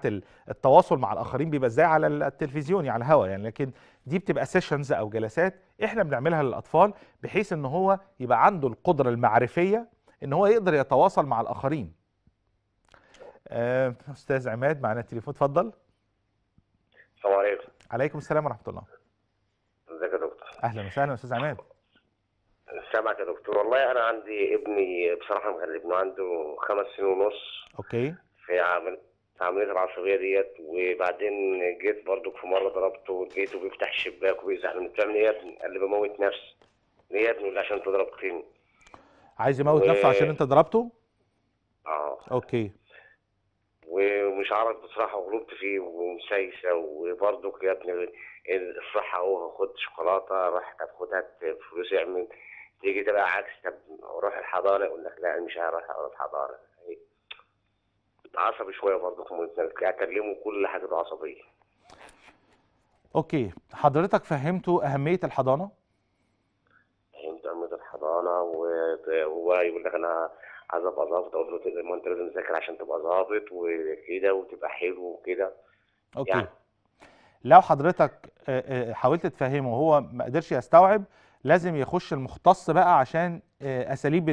التواصل مع الاخرين بيبقى ازاي على التلفزيون يعني على الهوا يعني لكن دي بتبقى سيشنز او جلسات احنا بنعملها للاطفال بحيث ان هو يبقى عنده القدره المعرفيه ان هو يقدر يتواصل مع الاخرين آه، استاذ عماد معنا التليفون اتفضل السلام عليكم عليكم السلام ورحمه الله ازيك يا دكتور اهلا وسهلا استاذ عماد سامعك يا دكتور والله انا عندي ابني بصراحه مغلبني عنده خمس سنين ونص اوكي في عمل عمليه العصبيه ديت وبعدين جيت برضك في مره ضربته جيته بيفتح الشباك وبيزعل بتعمل ايه يا ابني؟ قال لي بموت نفسي ليه يا ابني عشان انت ضربتني عايز يموت و... نفسه عشان انت ضربته؟ اه اوكي ومش عارف بصراحه غلبت فيه ومسايسه وبرضه يا ابني الصحه اهو خد شوكولاته راح طب خدها فلوس اعمل تيجي تبقى عكس طب روح الحضانه يقول لك لا مش هروح الحضانه إيه؟ عصبي شويه برضه اكلمه كل حاجه عصبيه اوكي حضرتك فهمته اهميه الحضانه فهمت اهميه الحضانه وهو يقول لك انا عايز ابقى ظابط قلت له تقدر ما انت لازم تذاكر عشان تبقى ظابط وكده وتبقى حلو وكده اوكي يعني. لو حضرتك آه، آه، حاولت تفهمه وهو ما قدرش يستوعب لازم يخش المختص بقى عشان آه، اساليب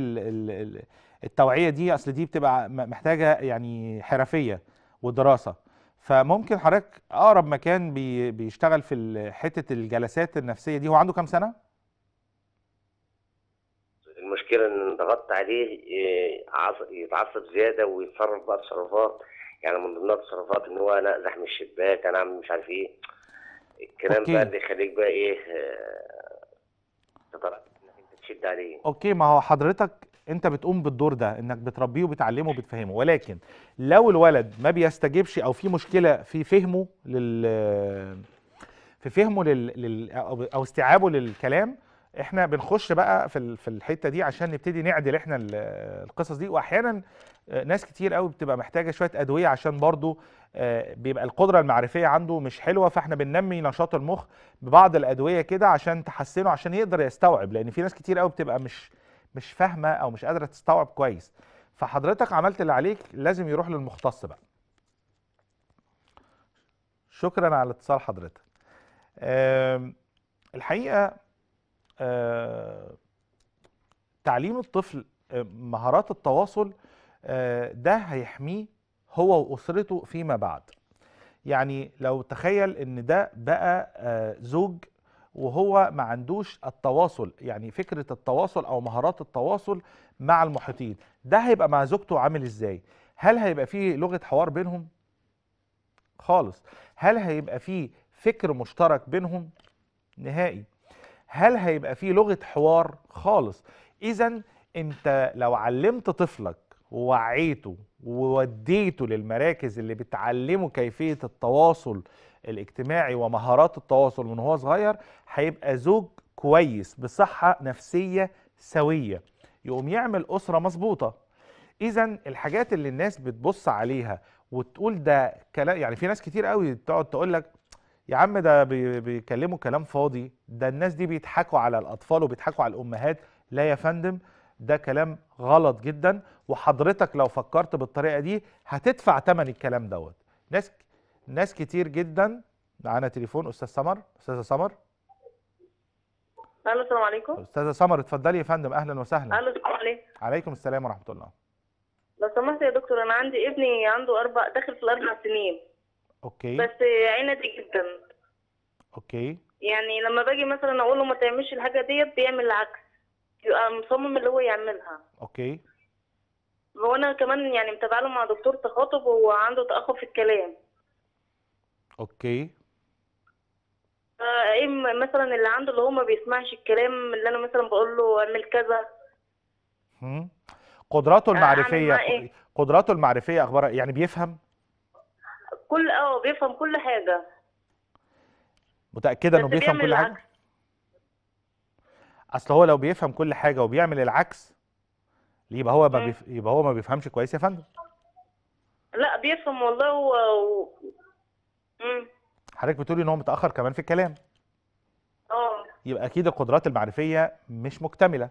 التوعيه دي اصل دي بتبقى محتاجه يعني حرفيه ودراسه فممكن حضرتك اقرب مكان بيشتغل في حته الجلسات النفسيه دي هو عنده كام سنه؟ المشكله ان ضغطت عليه يتعصب زياده ويتصرف بقى تصرفات يعني من ضمنها تصرفات ان هو انا زحم الشباك انا عامل مش عارف ايه الكلام أوكي. بقى اللي يخليك بقى ايه آه، تطلع انت تشد عليه اوكي ما هو حضرتك انت بتقوم بالدور ده انك بتربيه وبتعلمه وبتفهمه ولكن لو الولد ما بيستجبش او في مشكله في فهمه لل في فهمه لل... لل... او استيعابه للكلام احنا بنخش بقى في في الحته دي عشان نبتدي نعدل احنا القصص دي واحيانا آه، ناس كتير قوي بتبقى محتاجه شويه ادويه عشان برضو آه، بيبقى القدره المعرفيه عنده مش حلوه فاحنا بننمي نشاط المخ ببعض الادويه كده عشان تحسنه عشان يقدر يستوعب لان في ناس كتير قوي بتبقى مش مش فاهمه او مش قادره تستوعب كويس فحضرتك عملت اللي عليك لازم يروح للمختص بقى شكرا على اتصال حضرتك الحقيقه آه، تعليم الطفل آه، مهارات التواصل آه، ده هيحميه هو وأسرته فيما بعد يعني لو تخيل ان ده بقى زوج وهو ما عندوش التواصل يعني فكرة التواصل او مهارات التواصل مع المحيطين ده هيبقى مع زوجته عامل ازاي هل هيبقى فيه لغة حوار بينهم خالص هل هيبقى فيه فكر مشترك بينهم نهائي هل هيبقى في لغه حوار خالص اذا انت لو علمت طفلك ووعيته ووديته للمراكز اللي بتعلمه كيفيه التواصل الاجتماعي ومهارات التواصل من هو صغير هيبقى زوج كويس بصحه نفسيه سويه يقوم يعمل اسره مظبوطه اذا الحاجات اللي الناس بتبص عليها وتقول ده كلام يعني في ناس كتير قوي بتقعد تقول لك يا عم ده بيكلموا كلام فاضي ده الناس دي بيضحكوا على الاطفال وبيضحكوا على الامهات لا يا فندم ده كلام غلط جدا وحضرتك لو فكرت بالطريقه دي هتدفع ثمن الكلام دوت ناس ناس كتير جدا معانا تليفون استاذ سمر استاذه سمر الو السلام عليكم استاذه سمر اتفضلي يا فندم اهلا وسهلا الو السلام عليكم عليكم السلام ورحمه الله لو سمحت يا دكتور انا عندي ابني عنده اربع داخل في الاربع سنين اوكي بس عنادي جدا اوكي يعني لما باجي مثلا اقول له ما تعملش الحاجه ديت بيعمل العكس يبقى مصمم اللي هو يعملها اوكي وانا كمان يعني متابعه له مع دكتور تخاطب وهو عنده تاخر في الكلام اوكي ايه مثلا اللي عنده اللي هو ما بيسمعش الكلام اللي انا مثلا بقول له اعمل كذا قدراته آه، المعرفيه يعني إيه؟ قدراته المعرفيه اخبارها يعني بيفهم كل اه بيفهم كل حاجه متاكده انه بيفهم كل حاجه اصل هو لو بيفهم كل حاجه وبيعمل العكس يبقى هو ما بيف... يبقى هو ما بيفهمش كويس يا فندم لا بيفهم والله و... و... حضرتك بتقولي ان هو متاخر كمان في الكلام اه يبقى اكيد القدرات المعرفيه مش مكتمله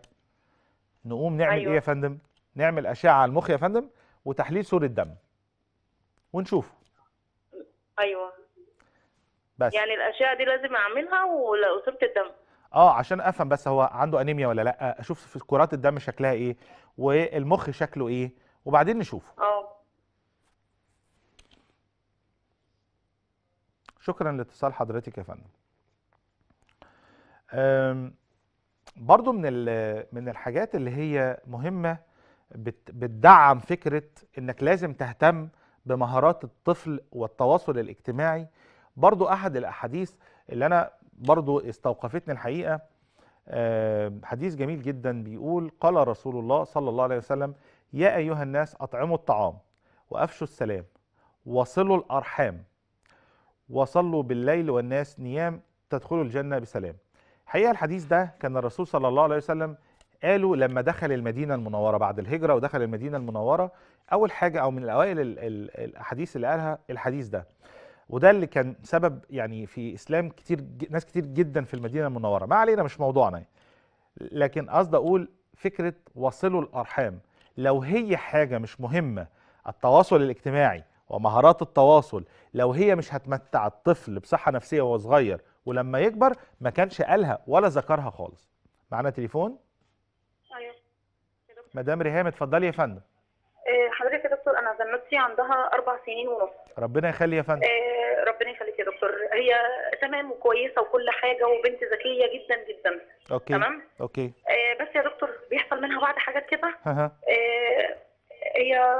نقوم نعمل إيه أيوة. ايه يا فندم نعمل اشعه على المخ يا فندم وتحليل صوره دم ونشوفه ايوه بس يعني الاشياء دي لازم اعملها وصوره الدم اه عشان افهم بس هو عنده انيميا ولا لا اشوف في كرات الدم شكلها ايه والمخ شكله ايه وبعدين نشوفه اه شكرا لاتصال حضرتك يا فندم برضو من من الحاجات اللي هي مهمه بتدعم فكره انك لازم تهتم بمهارات الطفل والتواصل الاجتماعي برضو أحد الأحاديث اللي أنا برضو استوقفتني الحقيقة آه، حديث جميل جدا بيقول قال رسول الله صلى الله عليه وسلم يا أيها الناس أطعموا الطعام وأفشوا السلام وصلوا الأرحام وصلوا بالليل والناس نيام تدخلوا الجنة بسلام حقيقة الحديث ده كان الرسول صلى الله عليه وسلم قالوا لما دخل المدينة المنورة بعد الهجرة ودخل المدينة المنورة أول حاجة أو من الأوائل الأحاديث اللي قالها الحديث ده وده اللي كان سبب يعني في إسلام كتير ناس كتير جدا في المدينة المنورة ما علينا مش موضوعنا لكن قصد أقول فكرة وصلوا الأرحام لو هي حاجة مش مهمة التواصل الاجتماعي ومهارات التواصل لو هي مش هتمتع الطفل بصحة نفسية وهو صغير ولما يكبر ما كانش قالها ولا ذكرها خالص معانا تليفون مدام ريهام اتفضلي يا فندم آه، حضرتك يا دكتور انا زمتي عندها اربع سنين ونص ربنا يخلي يا فندم آه، ربنا يخليك يا دكتور هي تمام وكويسه وكل حاجه وبنت ذكيه جدا جدا اوكي تمام اوكي آه بس يا دكتور بيحصل منها بعض حاجات كده آه هي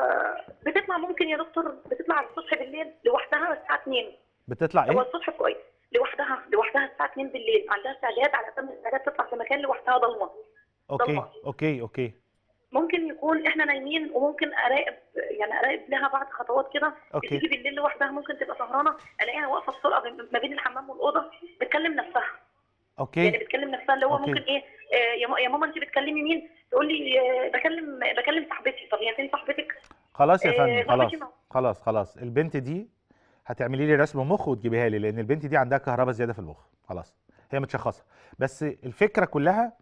بتطلع ممكن يا دكتور بتطلع الصبح بالليل لوحدها الساعه 2 بتطلع ايه؟ هو الصبح كويس لوحدها لوحدها الساعه 2 بالليل عندها استعداد على اساس انها تطلع في مكان لوحدها ضلمه اوكي ضلمة. اوكي اوكي ممكن يكون احنا نايمين وممكن اراقب يعني اراقب لها بعض خطوات كده اوكي تيجي بالليل لوحدها ممكن تبقى سهرانه الاقيها واقفه بسرعه ما بين الحمام والاوضه بتكلم نفسها اوكي يعني بتكلم نفسها اللي هو أوكي. ممكن ايه آه يا ماما انت بتكلمي مين؟ تقول لي آه بكلم بكلم صاحبتي طب هي فين صاحبتك؟ خلاص يا آه، فندم آه خلاص خلاص خلاص البنت دي هتعملي لي رسم مخ وتجيبيها لي لان البنت دي عندها كهرباء زياده في المخ خلاص هي متشخصه بس الفكره كلها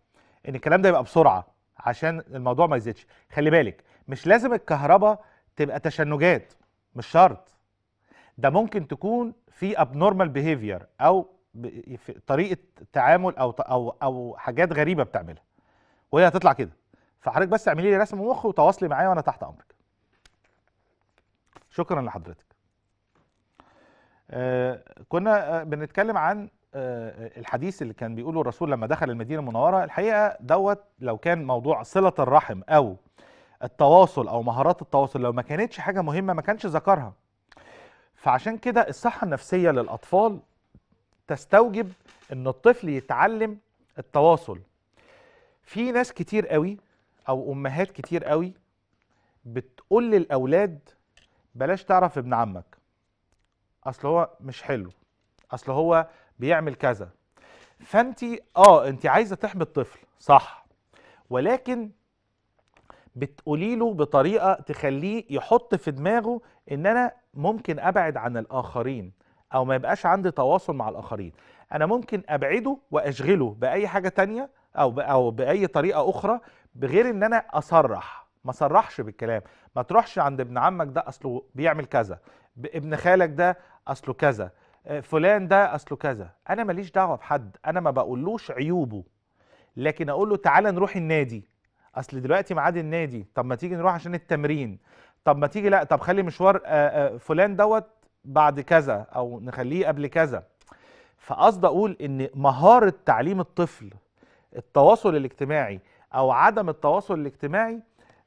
ان الكلام ده يبقى بسرعه عشان الموضوع ما يزيدش خلي بالك مش لازم الكهرباء تبقى تشنجات مش شرط ده ممكن تكون في ابنورمال بيهيفير او في طريقه تعامل او او او حاجات غريبه بتعملها وهي هتطلع كده فحضرتك بس اعملي لي رسم مخ وتواصلي معايا وانا تحت امرك شكرا لحضرتك آه كنا آه، بنتكلم عن آه، الحديث اللي كان بيقوله الرسول لما دخل المدينه المنوره الحقيقه دوت لو كان موضوع صله الرحم او التواصل او مهارات التواصل لو ما كانتش حاجه مهمه ما كانش ذكرها فعشان كده الصحه النفسيه للاطفال تستوجب ان الطفل يتعلم التواصل في ناس كتير قوي او امهات كتير قوي بتقول للاولاد بلاش تعرف ابن عمك اصل هو مش حلو اصل هو بيعمل كذا فانت اه انت عايزه تحمي الطفل صح ولكن بتقولي له بطريقه تخليه يحط في دماغه ان انا ممكن ابعد عن الاخرين او ما يبقاش عندي تواصل مع الاخرين انا ممكن ابعده واشغله باي حاجه تانية او او باي طريقه اخرى بغير ان انا اصرح ما صرحش بالكلام ما تروحش عند ابن عمك ده اصله بيعمل كذا ابن خالك ده اصله كذا آه، فلان ده اصله كذا انا ماليش دعوه بحد انا ما بقولوش عيوبه لكن اقول له تعالى نروح النادي اصل دلوقتي ميعاد النادي طب ما تيجي نروح عشان التمرين طب ما تيجي لا طب خلي مشوار آه، آه، فلان دوت بعد كذا او نخليه قبل كذا فقصد اقول ان مهاره تعليم الطفل التواصل الاجتماعي او عدم التواصل الاجتماعي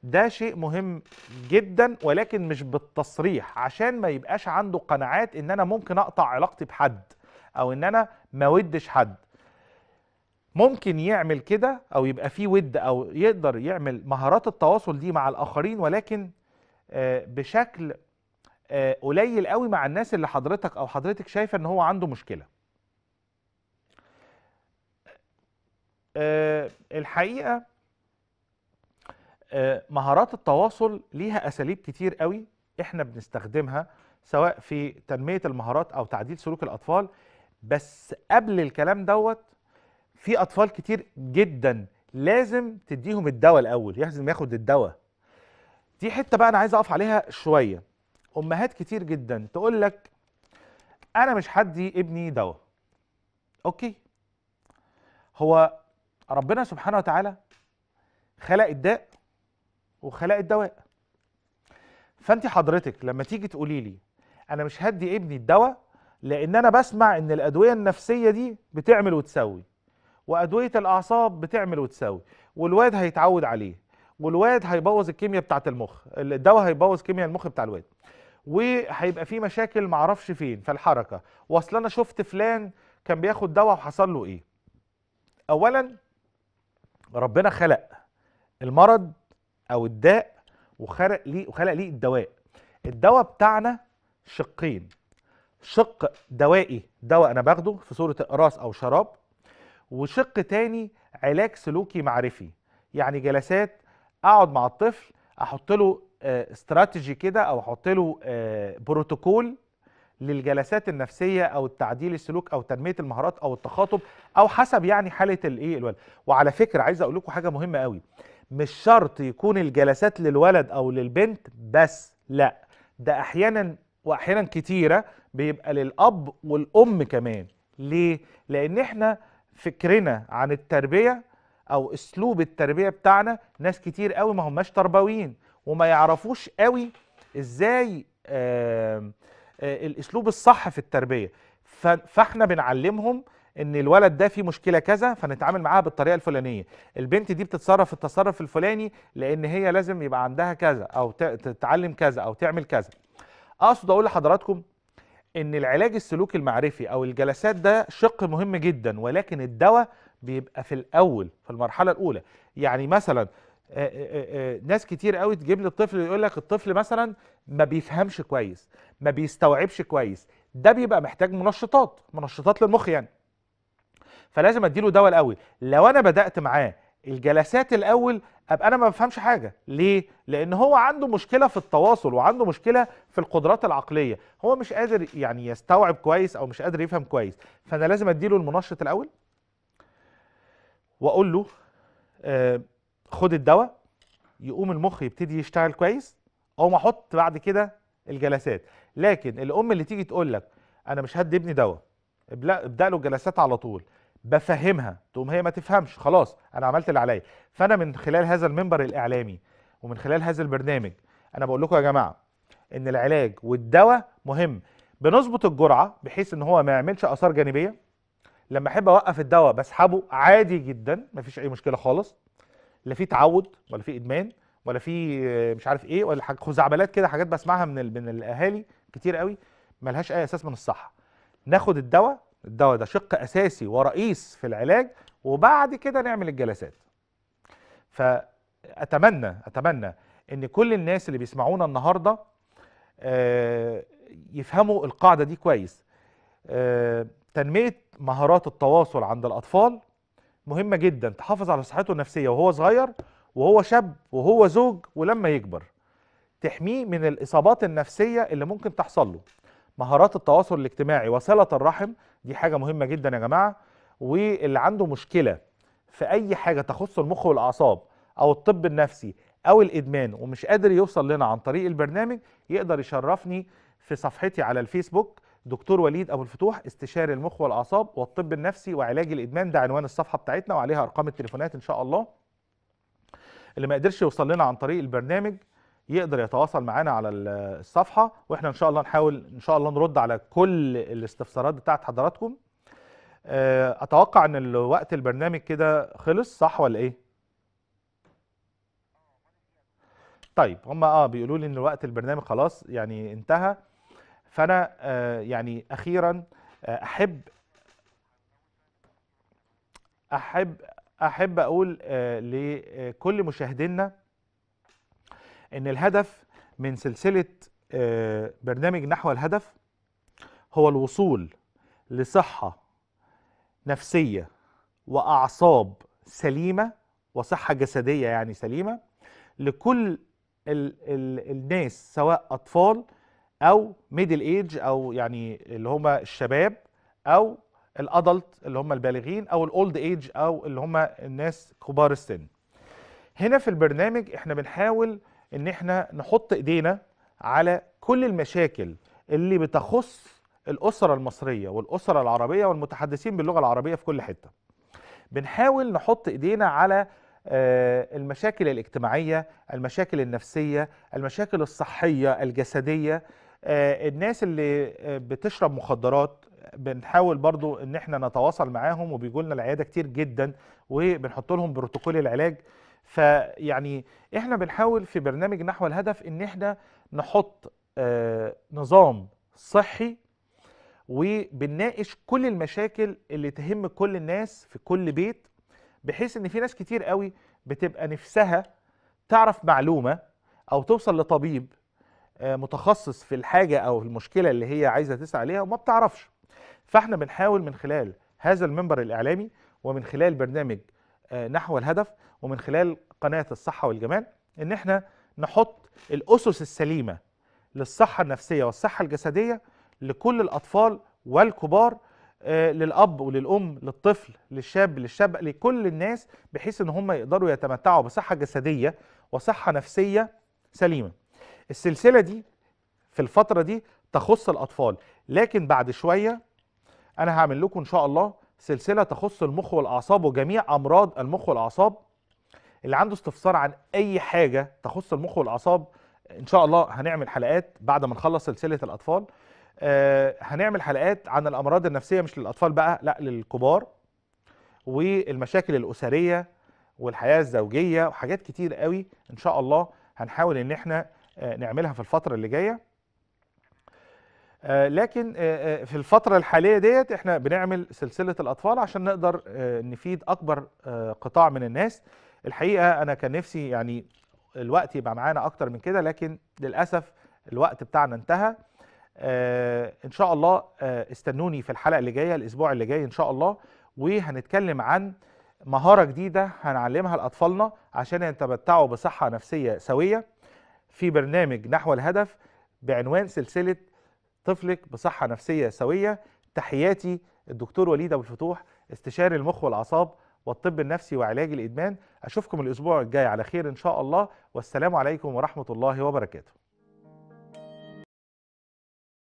ده شيء مهم جدا ولكن مش بالتصريح عشان ما يبقاش عنده قناعات ان انا ممكن اقطع علاقتي بحد او ان انا ما ودش حد ممكن يعمل كده او يبقى فيه ود او يقدر يعمل مهارات التواصل دي مع الاخرين ولكن آه، بشكل آه، قليل قوي مع الناس اللي حضرتك او حضرتك شايفه ان هو عنده مشكله آه، الحقيقه آه، مهارات التواصل ليها اساليب كتير قوي احنا بنستخدمها سواء في تنميه المهارات او تعديل سلوك الاطفال بس قبل الكلام دوت في اطفال كتير جدا لازم تديهم الدواء الاول لازم ياخد الدواء دي حته بقى انا عايز اقف عليها شويه امهات كتير جدا تقول لك انا مش هدي ابني دواء اوكي هو ربنا سبحانه وتعالى خلق الداء وخلقت دواء فانت حضرتك لما تيجي تقولي لي انا مش هدي ابني الدواء لان انا بسمع ان الادويه النفسيه دي بتعمل وتسوي وادويه الاعصاب بتعمل وتسوي والواد هيتعود عليه والواد هيبوظ الكيمياء بتاعه المخ الدواء هيبوظ كيمياء المخ بتاع الواد وهيبقى في مشاكل معرفش فين في الحركه واصل انا شفت فلان كان بياخد دواء وحصل له ايه اولا ربنا خلق المرض او الداء وخلق ليه وخلق ليه الدواء الدواء بتاعنا شقين شق دوائي دواء انا باخده في صوره اقراص او شراب وشق تاني علاج سلوكي معرفي يعني جلسات اقعد مع الطفل احط له آه، استراتيجي كده او احط له آه، بروتوكول للجلسات النفسيه او التعديل السلوك او تنميه المهارات او التخاطب او حسب يعني حاله الايه الولد وعلى فكره عايز اقول لكم حاجه مهمه قوي مش شرط يكون الجلسات للولد او للبنت بس لا ده احيانا واحيانا كتيره بيبقى للاب والام كمان ليه لان احنا فكرنا عن التربيه او اسلوب التربيه بتاعنا ناس كتير قوي ما هماش تربويين وما يعرفوش قوي ازاي آآ آآ آه، الاسلوب الصح في التربيه فاحنا بنعلمهم ان الولد ده فيه مشكله كذا فنتعامل معاها بالطريقه الفلانيه البنت دي بتتصرف التصرف الفلاني لان هي لازم يبقى عندها كذا او تتعلم كذا او تعمل كذا اقصد اقول لحضراتكم ان العلاج السلوكي المعرفي او الجلسات ده شق مهم جدا ولكن الدواء بيبقى في الاول في المرحله الاولى يعني مثلا ناس كتير قوي تجيب لي الطفل يقول لك الطفل مثلا ما بيفهمش كويس ما بيستوعبش كويس ده بيبقى محتاج منشطات منشطات للمخ يعني فلازم اديله دواء الاول لو انا بدات معاه الجلسات الاول ابقى انا ما بفهمش حاجه ليه لان هو عنده مشكله في التواصل وعنده مشكله في القدرات العقليه هو مش قادر يعني يستوعب كويس او مش قادر يفهم كويس فانا لازم اديله المنشط الاول واقول له آه، خد الدواء يقوم المخ يبتدي يشتغل كويس او ما احط بعد كده الجلسات لكن الام اللي تيجي تقول لك انا مش هدي ابني دواء ابدا له جلسات على طول بفهمها تقوم هي ما تفهمش خلاص انا عملت اللي عليا فانا من خلال هذا المنبر الاعلامي ومن خلال هذا البرنامج انا بقول لكم يا جماعه ان العلاج والدواء مهم بنظبط الجرعه بحيث ان هو ما يعملش اثار جانبيه لما احب اوقف الدواء بسحبه عادي جدا مفيش اي مشكله خالص لا في تعود ولا في ادمان ولا في آه، مش عارف ايه ولا حاجه خزعبلات كده حاجات بسمعها من من الاهالي كتير قوي ملهاش اي اساس من الصحه ناخد الدواء الدواء ده شق اساسي ورئيس في العلاج وبعد كده نعمل الجلسات فاتمنى اتمنى ان كل الناس اللي بيسمعونا النهارده آه، يفهموا القاعده دي كويس آه، تنميه مهارات التواصل عند الاطفال مهمه جدا تحافظ على صحته النفسيه وهو صغير وهو شاب وهو زوج ولما يكبر تحميه من الاصابات النفسيه اللي ممكن تحصل له مهارات التواصل الاجتماعي وصله الرحم دي حاجة مهمة جدا يا جماعة واللي عنده مشكلة في أي حاجة تخص المخ والأعصاب أو الطب النفسي أو الإدمان ومش قادر يوصل لنا عن طريق البرنامج يقدر يشرفني في صفحتي على الفيسبوك دكتور وليد أبو الفتوح استشاري المخ والأعصاب والطب النفسي وعلاج الإدمان ده عنوان الصفحة بتاعتنا وعليها أرقام التليفونات إن شاء الله اللي ما قدرش يوصل لنا عن طريق البرنامج يقدر يتواصل معانا على الصفحه واحنا ان شاء الله نحاول ان شاء الله نرد على كل الاستفسارات بتاعت حضراتكم آه، اتوقع ان وقت البرنامج كده خلص صح ولا ايه طيب هم اه بيقولوا لي ان وقت البرنامج خلاص يعني انتهى فانا آه يعني اخيرا آه، احب احب احب اقول آه لكل مشاهدينا ان الهدف من سلسله آه، برنامج نحو الهدف هو الوصول لصحه نفسيه واعصاب سليمه وصحه جسديه يعني سليمه لكل ال ال الناس سواء اطفال او ميدل ايج او يعني اللي هم الشباب او الادلت اللي هم البالغين او الاولد ايج او اللي هم الناس كبار السن هنا في البرنامج احنا بنحاول ان احنا نحط ايدينا على كل المشاكل اللي بتخص الاسره المصريه والاسره العربيه والمتحدثين باللغه العربيه في كل حته بنحاول نحط ايدينا على آه، المشاكل الاجتماعيه المشاكل النفسيه المشاكل الصحيه الجسديه آه، الناس اللي آه، بتشرب مخدرات بنحاول برضو ان احنا نتواصل معاهم وبيجوا لنا العياده كتير جدا وبنحط لهم بروتوكول العلاج فيعني احنا بنحاول في برنامج نحو الهدف ان احنا نحط آه، نظام صحي وبنناقش كل المشاكل اللي تهم كل الناس في كل بيت بحيث ان في ناس كتير قوي بتبقى نفسها تعرف معلومه او توصل لطبيب آه، متخصص في الحاجه او المشكله اللي هي عايزه تسعى عليها وما بتعرفش فاحنا بنحاول من خلال هذا المنبر الاعلامي ومن خلال برنامج آه، نحو الهدف ومن خلال قناه الصحه والجمال ان احنا نحط الاسس السليمه للصحه النفسيه والصحه الجسديه لكل الاطفال والكبار آه، للاب وللام للطفل للشاب للشاب لكل الناس بحيث ان هم يقدروا يتمتعوا بصحه جسديه وصحه نفسيه سليمه السلسله دي في الفتره دي تخص الاطفال لكن بعد شويه انا هعمل لكم ان شاء الله سلسله تخص المخ والاعصاب وجميع امراض المخ والاعصاب اللي عنده استفسار عن اي حاجه تخص المخ والاعصاب ان شاء الله هنعمل حلقات بعد ما نخلص سلسله الاطفال آه، هنعمل حلقات عن الامراض النفسيه مش للاطفال بقى لا للكبار والمشاكل الاسريه والحياه الزوجيه وحاجات كتير قوي ان شاء الله هنحاول ان احنا آه، نعملها في الفتره اللي جايه آه، لكن آه، آه، في الفترة الحالية ديت احنا بنعمل سلسلة الأطفال عشان نقدر نفيد أكبر قطاع من الناس الحقيقة أنا كان نفسي يعني الوقت يبقى معانا أكتر من كده لكن للأسف الوقت بتاعنا انتهى إن شاء الله استنوني في الحلقة اللي جاية الأسبوع اللي جاي إن شاء الله وهنتكلم عن مهارة جديدة هنعلمها لأطفالنا عشان يتمتعوا بصحة نفسية سوية في برنامج نحو الهدف بعنوان سلسلة طفلك بصحه نفسيه سويه تحياتي الدكتور وليد ابو الفتوح استشاري المخ والاعصاب والطب النفسي وعلاج الادمان اشوفكم الاسبوع الجاي على خير ان شاء الله والسلام عليكم ورحمه الله وبركاته